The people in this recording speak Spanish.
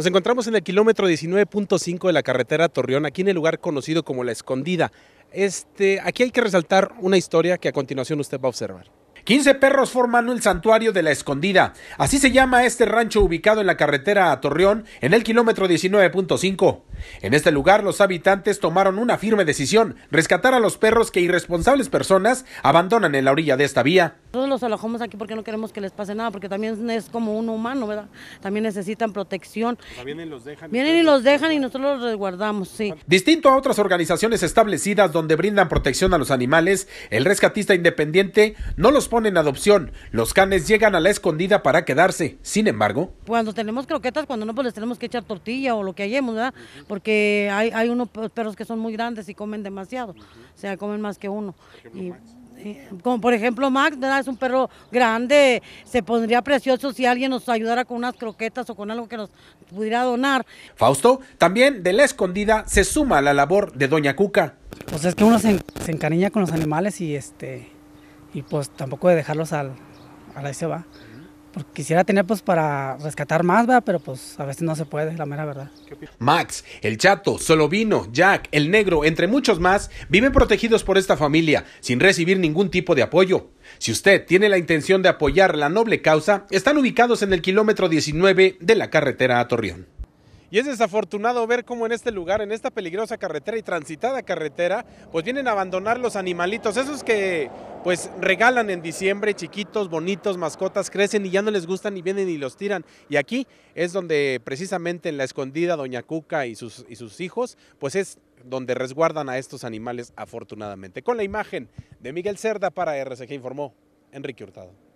Nos encontramos en el kilómetro 19.5 de la carretera Torreón, aquí en el lugar conocido como La Escondida. Este, aquí hay que resaltar una historia que a continuación usted va a observar. 15 perros forman el santuario de la escondida. Así se llama este rancho ubicado en la carretera a Torreón, en el kilómetro 19.5. En este lugar los habitantes tomaron una firme decisión, rescatar a los perros que irresponsables personas abandonan en la orilla de esta vía. Todos los alojamos aquí porque no queremos que les pase nada, porque también es como un humano, ¿verdad? También necesitan protección. vienen, los dejan, vienen y los dejan y nosotros los resguardamos, sí. Distinto a otras organizaciones establecidas donde brindan protección a los animales, el rescatista independiente no los pone en adopción. Los canes llegan a la escondida para quedarse. Sin embargo, cuando tenemos croquetas, cuando no, pues les tenemos que echar tortilla o lo que hallemos, ¿verdad? Porque hay, unos perros que son muy grandes y comen demasiado. O sea, comen más que uno. Y, eh, como por ejemplo Max, ¿verdad? es un perro grande, se pondría precioso si alguien nos ayudara con unas croquetas o con algo que nos pudiera donar. Fausto, también de la escondida se suma a la labor de Doña Cuca. Pues es que uno se encariña con los animales y este y pues tampoco de dejarlos al, a la se va. Porque quisiera tener pues para rescatar más, va pero pues a veces no se puede, la mera verdad. Max, el Chato, Solo Vino, Jack, el Negro, entre muchos más, viven protegidos por esta familia, sin recibir ningún tipo de apoyo. Si usted tiene la intención de apoyar la noble causa, están ubicados en el kilómetro 19 de la carretera a Torreón. Y es desafortunado ver cómo en este lugar, en esta peligrosa carretera y transitada carretera, pues vienen a abandonar los animalitos, esos que pues regalan en diciembre, chiquitos, bonitos, mascotas, crecen y ya no les gustan y vienen y los tiran. Y aquí es donde precisamente en la escondida Doña Cuca y sus, hijos, pues es donde resguardan a estos animales afortunadamente. Con la imagen de Miguel Cerda para RCG informó Enrique Hurtado.